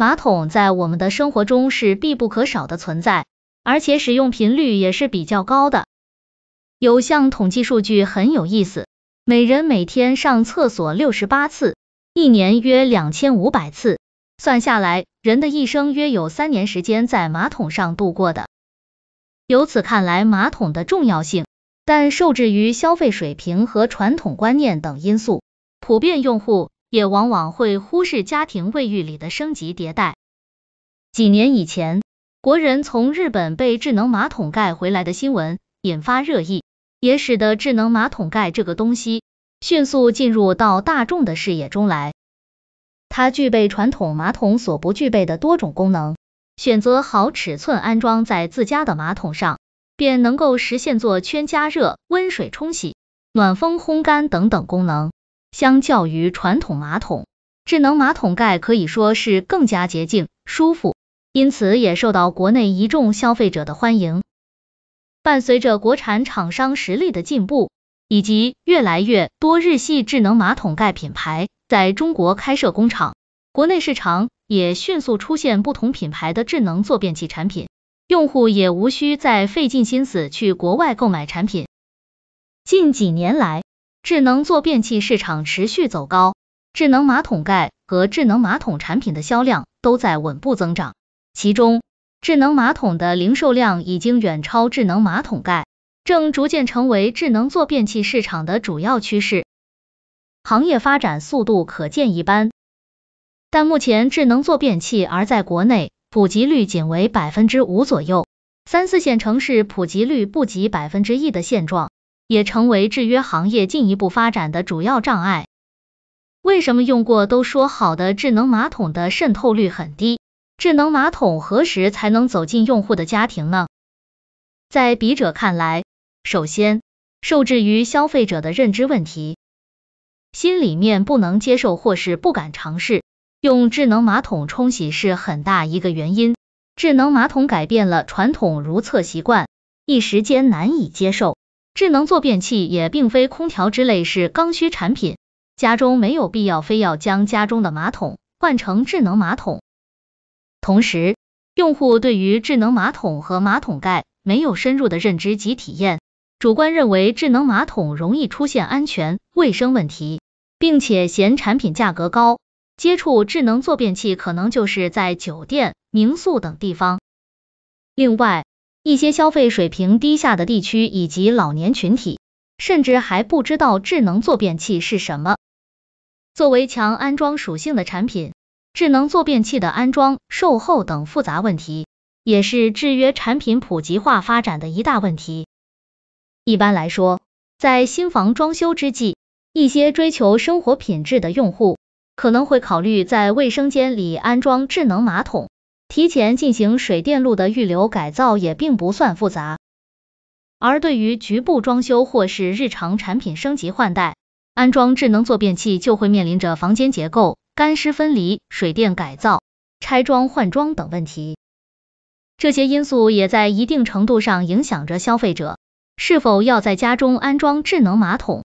马桶在我们的生活中是必不可少的存在，而且使用频率也是比较高的。有项统计数据很有意思，每人每天上厕所六十八次，一年约两千五百次，算下来，人的一生约有三年时间在马桶上度过的。由此看来，马桶的重要性，但受制于消费水平和传统观念等因素，普遍用户。也往往会忽视家庭卫浴里的升级迭代。几年以前，国人从日本被智能马桶盖回来的新闻引发热议，也使得智能马桶盖这个东西迅速进入到大众的视野中来。它具备传统马桶所不具备的多种功能，选择好尺寸安装在自家的马桶上，便能够实现做圈加热、温水冲洗、暖风烘干等等功能。相较于传统马桶，智能马桶盖可以说是更加洁净、舒服，因此也受到国内一众消费者的欢迎。伴随着国产厂商实力的进步，以及越来越多日系智能马桶盖品牌在中国开设工厂，国内市场也迅速出现不同品牌的智能坐便器产品，用户也无需再费尽心思去国外购买产品。近几年来，智能坐便器市场持续走高，智能马桶盖和智能马桶产品的销量都在稳步增长。其中，智能马桶的零售量已经远超智能马桶盖，正逐渐成为智能坐便器市场的主要趋势。行业发展速度可见一斑。但目前，智能坐便器而在国内普及率仅为百分之五左右，三四线城市普及率不及百分之一的现状。也成为制约行业进一步发展的主要障碍。为什么用过都说好的智能马桶的渗透率很低？智能马桶何时才能走进用户的家庭呢？在笔者看来，首先受制于消费者的认知问题，心里面不能接受或是不敢尝试用智能马桶冲洗是很大一个原因。智能马桶改变了传统如厕习惯，一时间难以接受。智能坐便器也并非空调之类是刚需产品，家中没有必要非要将家中的马桶换成智能马桶。同时，用户对于智能马桶和马桶盖没有深入的认知及体验，主观认为智能马桶容易出现安全、卫生问题，并且嫌产品价格高。接触智能坐便器可能就是在酒店、民宿等地方。另外，一些消费水平低下的地区以及老年群体，甚至还不知道智能坐便器是什么。作为强安装属性的产品，智能坐便器的安装、售后等复杂问题，也是制约产品普及化发展的一大问题。一般来说，在新房装修之际，一些追求生活品质的用户，可能会考虑在卫生间里安装智能马桶。提前进行水电路的预留改造也并不算复杂，而对于局部装修或是日常产品升级换代，安装智能坐便器就会面临着房间结构、干湿分离、水电改造、拆装换装等问题，这些因素也在一定程度上影响着消费者是否要在家中安装智能马桶。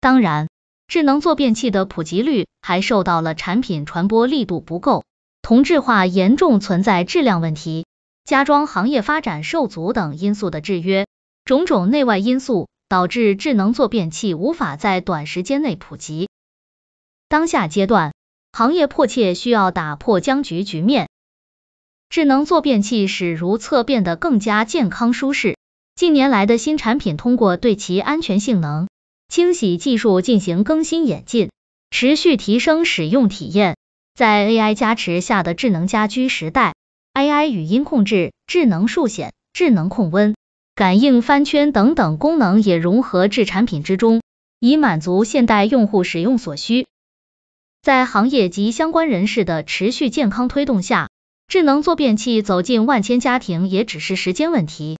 当然，智能坐便器的普及率还受到了产品传播力度不够。同质化严重存在质量问题，家装行业发展受阻等因素的制约，种种内外因素导致智能坐便器无法在短时间内普及。当下阶段，行业迫切需要打破僵局局面。智能坐便器使如厕变得更加健康舒适。近年来的新产品通过对其安全性能、清洗技术进行更新演进，持续提升使用体验。在 AI 加持下的智能家居时代，AI 语音控制、智能数显、智能控温、感应翻圈等等功能也融合至产品之中，以满足现代用户使用所需。在行业及相关人士的持续健康推动下，智能坐便器走进万千家庭也只是时间问题。